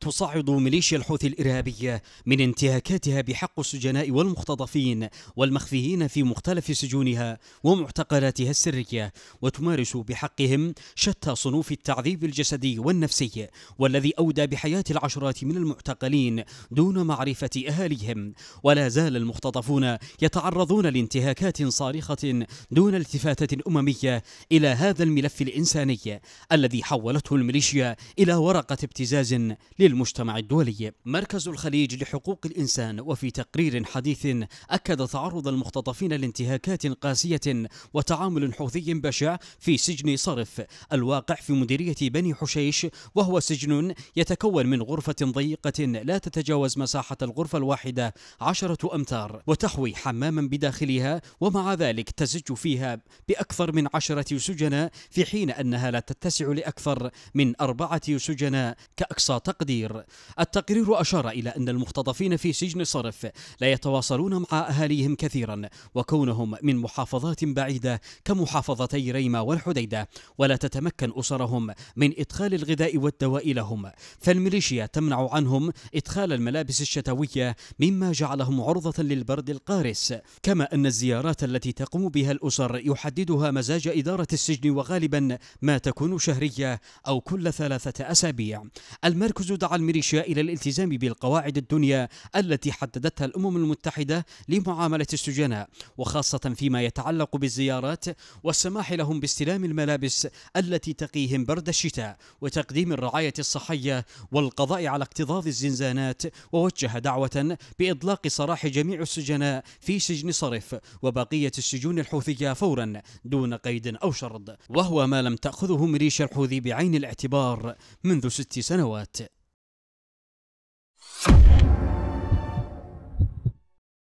تصعد ميليشيا الحوثي الإرهابية من انتهاكاتها بحق السجناء والمختطفين والمخفيين في مختلف سجونها ومعتقلاتها السرية وتمارس بحقهم شتى صنوف التعذيب الجسدي والنفسي والذي أودى بحياة العشرات من المعتقلين دون معرفة أهاليهم ولا زال المختطفون يتعرضون لانتهاكات صارخة دون التفاتة أممية إلى هذا الملف الإنساني الذي حولته الميليشيا إلى ورقة ابتزاز لل المجتمع الدولي مركز الخليج لحقوق الإنسان وفي تقرير حديث أكد تعرض المختطفين لانتهاكات قاسية وتعامل حوثي بشع في سجن صرف الواقع في مديرية بني حشيش وهو سجن يتكون من غرفة ضيقة لا تتجاوز مساحة الغرفة الواحدة عشرة أمتار وتحوي حماما بداخلها ومع ذلك تزج فيها بأكثر من عشرة سجناء في حين أنها لا تتسع لأكثر من أربعة سجناء كأقصى تقدير التقرير التقرير أشار إلى أن المختطفين في سجن صرف لا يتواصلون مع أهاليهم كثيرا وكونهم من محافظات بعيدة كمحافظتي ريمة والحديدة ولا تتمكن أسرهم من إدخال الغذاء والدواء لهم فالميليشيا تمنع عنهم إدخال الملابس الشتوية مما جعلهم عرضة للبرد القارس كما أن الزيارات التي تقوم بها الأسر يحددها مزاج إدارة السجن وغالبا ما تكون شهرية أو كل ثلاثة أسابيع المركز دعا الميليشيا إلى الالتزام بالقواعد الدنيا التي حددتها الأمم المتحدة لمعاملة السجناء وخاصة فيما يتعلق بالزيارات والسماح لهم باستلام الملابس التي تقيهم برد الشتاء وتقديم الرعاية الصحية والقضاء على اكتظاظ الزنزانات ووجه دعوة بإطلاق سراح جميع السجناء في سجن صرف وبقية السجون الحوثية فورا دون قيد أو شرط وهو ما لم تأخذه ميليشيا الحوثي بعين الاعتبار منذ ست سنوات